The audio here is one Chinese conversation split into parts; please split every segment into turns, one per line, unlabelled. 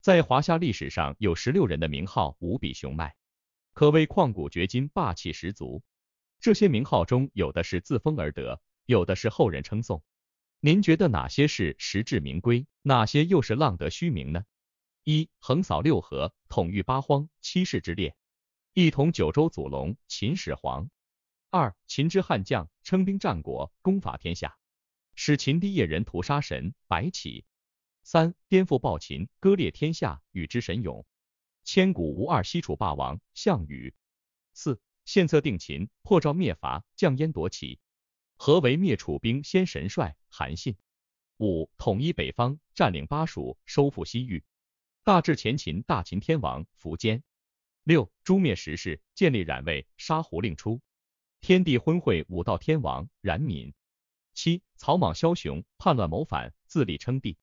在华夏历史上，有十六人的名号无比雄迈，可谓旷古绝今，霸气十足。这些名号中，有的是自封而得，有的是后人称颂。您觉得哪些是实至名归，哪些又是浪得虚名呢？一、横扫六合，统御八荒，七世之列，一统九州，祖龙，秦始皇。二、秦之悍将，称兵战国，功伐天下，使秦第一人，屠杀神，白起。三颠覆暴秦，割裂天下，与之神勇，千古无二西楚霸王项羽。四献策定秦，破赵灭伐，降燕夺齐。何为灭楚兵先神帅韩信。五统一北方，占领巴蜀，收复西域，大治前秦大秦天王苻坚。六诛灭十世，建立冉魏，杀胡令出，天地昏秽，五道天王冉闵。七草莽枭雄，叛乱谋反，自立称帝。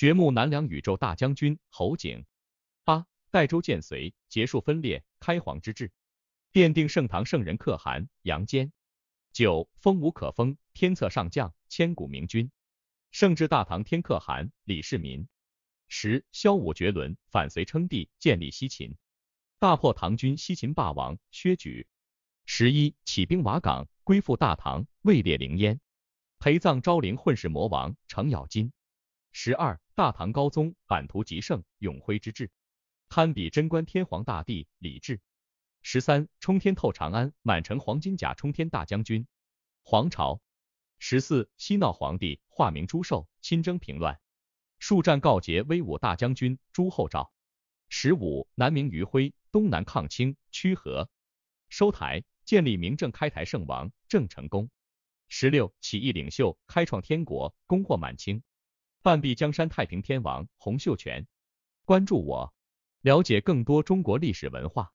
掘墓南梁宇宙大将军侯景，八代周建隋，结束分裂，开皇之治，奠定盛唐圣人可汗杨坚。九封无可封天策上将，千古明君，圣至大唐天可汗李世民。十骁武绝伦，反隋称帝，建立西秦，大破唐军。西秦霸王薛举。十一起兵瓦岗，归附大唐，位列凌烟，陪葬昭陵。混世魔王程咬金。十二，大唐高宗，版图极盛，永徽之治，堪比贞观天皇大帝李治。十三，冲天透长安，满城黄金甲，冲天大将军，黄巢。十四，西闹皇帝，化名朱寿，亲征平乱，数战告捷，威武大将军朱厚照。十五，南明余晖，东南抗清，屈和收台，建立明正开台圣王郑成功。十六，起义领袖，开创天国，攻获满清。半壁江山太平天王洪秀全，关注我，了解更多中国历史文化。